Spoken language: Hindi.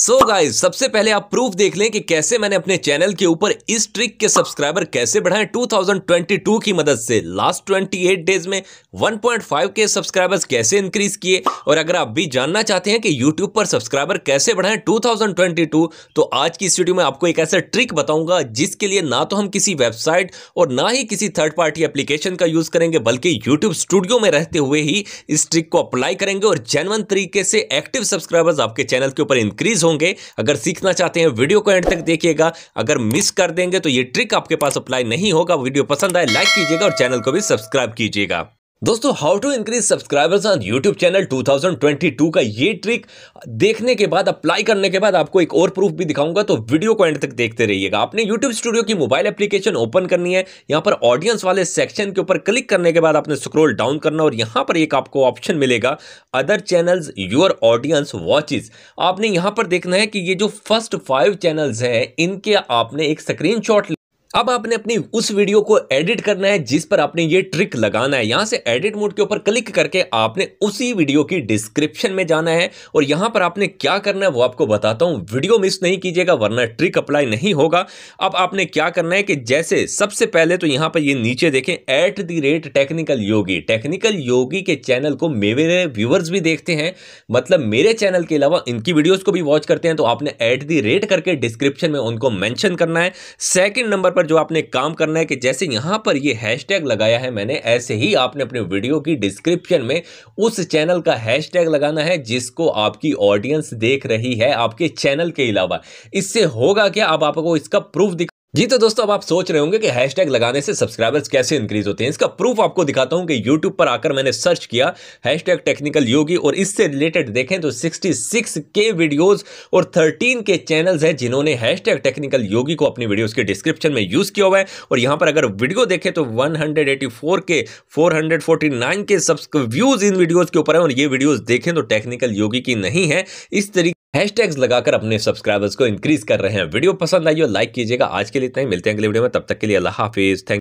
सो so गाइज सबसे पहले आप प्रूफ देख लें कि कैसे मैंने अपने चैनल के ऊपर इस ट्रिक के सब्सक्राइबर कैसे बढ़ाएं 2022 की मदद से लास्ट 28 डेज में 1.5 के सब्सक्राइबर्स कैसे इंक्रीज किए और अगर आप भी जानना चाहते हैं कि YouTube पर सब्सक्राइबर कैसे बढ़ाएं 2022 तो आज की इस वीडियो में आपको एक ऐसा ट्रिक बताऊंगा जिसके लिए ना तो हम किसी वेबसाइट और ना ही किसी थर्ड पार्टी एप्लीकेशन का यूज करेंगे बल्कि यूट्यूब स्टूडियो में रहते हुए ही इस ट्रिक को अप्लाई करेंगे और जेनवन तरीके से एक्टिव सब्सक्राइबर्स आपके चैनल के ऊपर इंक्रीज हो होंगे अगर सीखना चाहते हैं वीडियो को एंड तक देखिएगा अगर मिस कर देंगे तो ये ट्रिक आपके पास अप्लाई नहीं होगा वीडियो पसंद आए लाइक कीजिएगा और चैनल को भी सब्सक्राइब कीजिएगा दोस्तों how to increase subscribers on YouTube channel 2022 का ये ट्रिक देखने के बाद अप्लाई करने के बाद आपको एक और प्रूफ भी दिखाऊंगा तो वीडियो को एंड तक देखते रहिएगा आपने यूट्यूब स्टूडियो की मोबाइल एप्लीकेशन ओपन करनी है यहां पर ऑडियंस वाले सेक्शन के ऊपर क्लिक करने के बाद आपने स्क्रोल डाउन करना और यहां पर एक आपको ऑप्शन मिलेगा other channels your audience watches आपने यहां पर देखना है कि ये जो फर्स्ट फाइव चैनल्स हैं इनके आपने एक स्क्रीन अब आपने अपनी उस वीडियो को एडिट करना है जिस पर आपने ये ट्रिक लगाना है यहाँ से एडिट मोड के ऊपर क्लिक करके आपने उसी वीडियो की डिस्क्रिप्शन में जाना है और यहाँ पर आपने क्या करना है वो आपको बताता हूँ वीडियो मिस नहीं कीजिएगा वरना ट्रिक अप्लाई नहीं होगा अब आपने क्या करना है कि जैसे सबसे पहले तो यहाँ पर ये नीचे देखें at the rate technical Yogi technical Yogi के चैनल को मेरे व्यूवर्स भी देखते हैं मतलब मेरे चैनल के अलावा इनकी वीडियोज़ को भी वॉच करते हैं तो आपने एट दी रेट करके डिस्क्रिप्शन में उनको मैंशन करना है सेकेंड नंबर पर पर जो आपने काम करना है कि जैसे यहाँ पर ये हैशटैग लगाया है मैंने ऐसे ही आपने अपने वीडियो की डिस्क्रिप्शन में उस चैनल का हैशटैग लगाना है जिसको आपकी ऑडियंस देख रही है आपके चैनल के अलावा इससे होगा क्या अब आपको इसका प्रूफ दिखा जी तो दोस्तों अब आप सोच रहे होंगे कि हैशटैग लगाने से सब्सक्राइबर्स कैसे इंक्रीज होते हैं इसका प्रूफ आपको दिखाता हूं कि यूट्यूब पर आकर मैंने सर्च किया हैशटैग टेक्निकल योगी और इससे रिलेटेड देखें तो 66 के वीडियोस और 13 के चैनल्स हैं जिन्होंने हैशटैग टेक्निकल योगी को अपनी वीडियोज के डिस्क्रिप्शन में यूज़ किया हुआ है और यहाँ पर अगर वीडियो देखें तो वन के फोर के व्यूज़ इन वीडियोज़ के ऊपर है और ये वीडियोज़ देखें तो टेक्निकल योगी की नहीं है इस तरीके हैशटैग्स लगाकर अपने सब्सक्राइबर्स को इंक्रीज कर रहे हैं वीडियो पसंद आई हो लाइक कीजिएगा आज के लिए इतना ही मिलते हैं अगले वीडियो में तब तक के लिए अल्लाह हाफिज थैंक